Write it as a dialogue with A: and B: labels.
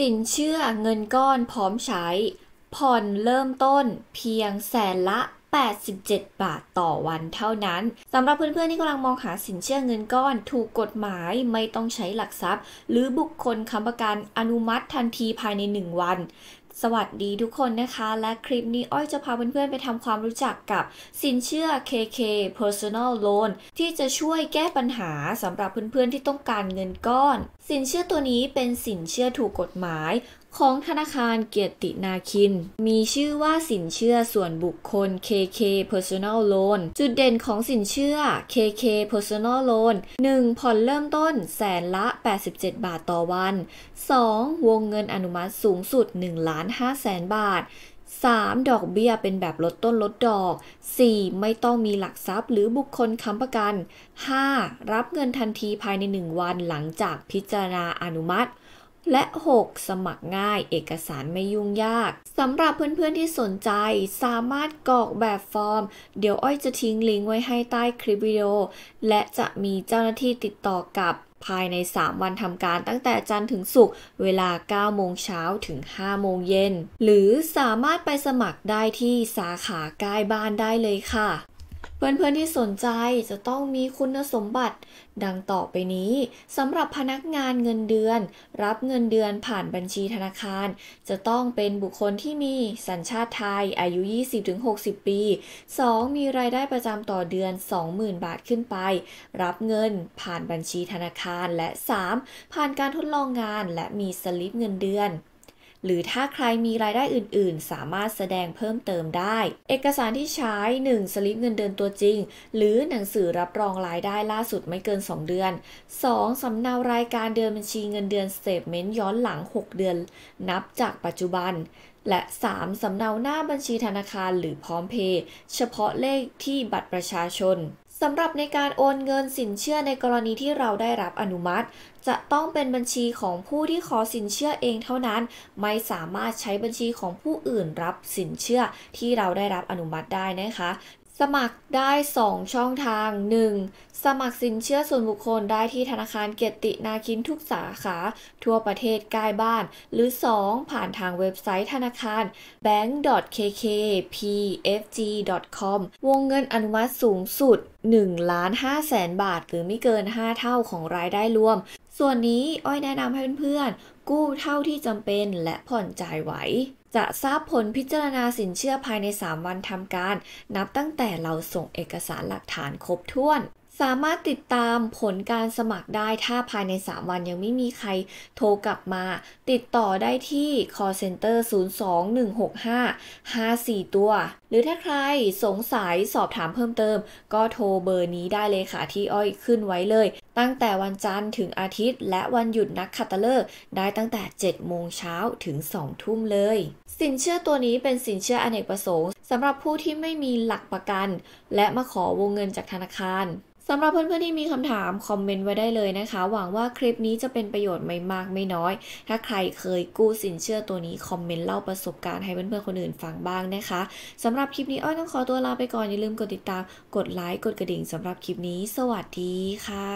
A: สินเชื่อเงินก้อนพร้อมใช้ผ่อนเริ่มต้นเพียงแสนละ 87 บาทต่อวันเท่านั้นสำหรับเพื่อนๆที่กำลังมองหาสินเชื่อเงินก้อนถูกกฎหมายไม่ต้องใช้หลักทรัพย์ หรือบุคคลค้ำประกัน อนุมัติทันทีภายใน 1 วันสวัสดีทุกคนนะคะและคลิปนี้อ้อยจะพาเพื่อนๆไปทำความรู้จักกับสินเชื่อ KK Personal Loan ที่จะช่วยแก้ปัญหาสำหรับเพื่อนๆที่ต้องการเงินก้อน สินเชื่อตัวนี้เป็นสินเชื่อถูกกฎหมายของธนาคารเกียรตินาคิน มีชื่อว่าสินเชื่อส่วนบุคคล KK Personal Loan จุดเด่นของสินเชื่อ KK Personal Loan 1. ผ่อนเริ่มต้นแสนละ 87 บาทต่อวัน 2. วงเงินอนุมัติสูงสุด1ล้าน5แสนบาท 3. ดอกเบี้ยเป็นแบบลดต้นลดดอก 4. ไม่ต้องมีหลักทรัพย์หรือบุคคลค้ำประกัน 5. รับเงินทันทีภายใน 1 วันหลังจากพิจารณาอนุมัติและ 6. สมัครง่ายเอกสารไม่ยุ่งยากสำหรับเพื่อนๆที่สนใจสามารถกรอกแบบฟอร์ม เดี๋ยวอ้อยจะทิ้งลิงก์ไว้ให้ใต้คลิปวิดีโอ และจะมีเจ้าหน้าที่ติดต่อกับภายใน 3 วันทำการตั้งแต่จันทร์ถึงศุกร์เวลา 9 โมงเช้าถึง 5 โมงเย็น หรือสามารถไปสมัครได้ที่สาขาใกล้บ้านได้เลยค่ะเพื่อนๆที่สนใจจะต้องมีคุณสมบัติ ดังต่อไปนี้สำหรับพนักงานเงินเดือน รับเงินเดือนผ่านบัญชีธนาคาร จะต้องเป็นบุคคลที่มีสัญชาติไทยอายุ 20-60 ปี 2. มีรายได้ประจำต่อเดือน20,000 บาทขึ้นไป รับเงินผ่านบัญชีธนาคารและ 3. ผ่านการทดลองงานและมีสลิปเงินเดือนหรือถ้าใครมีรายได้อื่นๆ สามารถแสดงเพิ่มเติมได้ เอกสารที่ใช้ 1. สลิปเงินเดือนตัวจริง หรือหนังสือรับรองรายได้ล่าสุดไม่เกิน 2 เดือน 2. สำเนารายการเดือนบัญชีเงินเดือนเตฟเมนต์ย้อนหลัง 6 เดือนนับจากปัจจุบัน และ 3. สำเนาหน้าบัญชีธนาคารหรือพร้อมเพย์เฉพาะเลขที่บัตรประชาชนสำหรับในการโอนเงินสินเชื่อในกรณีที่เราได้รับอนุมัติ จะต้องเป็นบัญชีของผู้ที่ขอสินเชื่อเองเท่านั้น ไม่สามารถใช้บัญชีของผู้อื่นรับสินเชื่อที่เราได้รับอนุมัติได้นะคะสมัครได้ 2 ช่องทาง 1. สมัครสินเชื่อส่วนบุคคลได้ที่ธนาคารเกียรตินาคินทุกสาขา ทั่วประเทศใกล้บ้าน หรือ 2. ผ่านทางเว็บไซต์ธนาคาร bank.kkpfg.com วงเงินอนุมัติสูงสุด1ล้าน5แสนบาท หรือไม่เกิน 5 เท่าของรายได้รวม ส่วนนี้อ้อยแนะนำให้เพื่อนๆ กู้เท่าที่จำเป็นและผ่อนจ่ายไหวจะทราบผลพิจารณาสินเชื่อภายใน 3 วันทำการ นับตั้งแต่เราส่งเอกสารหลักฐานครบถ้วนสามารถติดตามผลการสมัครได้ถ้าภายใน 3 วันยังไม่มีใครโทรกลับมา ติดต่อได้ที่ call center 02165 54 ตัว หรือถ้าใครสงสัยสอบถามเพิ่มเติมก็โทรเบอร์นี้ได้เลยค่ะที่อ้อยขึ้นไว้เลย ตั้งแต่วันจันทร์ถึงอาทิตย์และวันหยุดนักขัตฤกษ์ได้ตั้งแต่ 7 โมงเช้าถึง 2 ทุ่มเลย สินเชื่อตัวนี้เป็นสินเชื่ออเนกประสงค์สำหรับผู้ที่ไม่มีหลักประกัน และมาขอวงเงินจากธนาคารสำหรับเพื่อนๆที่มีคำถาม คอมเมนต์ไว้ได้เลยนะคะ หวังว่าคลิปนี้จะเป็นประโยชน์ไม่มากไม่น้อย ถ้าใครเคยกู้สินเชื่อตัวนี้คอมเมนต์เล่าประสบการณ์ให้เพื่อนๆคนอื่นฟังบ้างนะคะสำหรับคลิปนี้อ้อยต้องขอตัวลาไปก่อนอย่าลืมกดติดตามกดไลค์กดกระดิ่งสำหรับคลิปนี้ สวัสดีค่ะ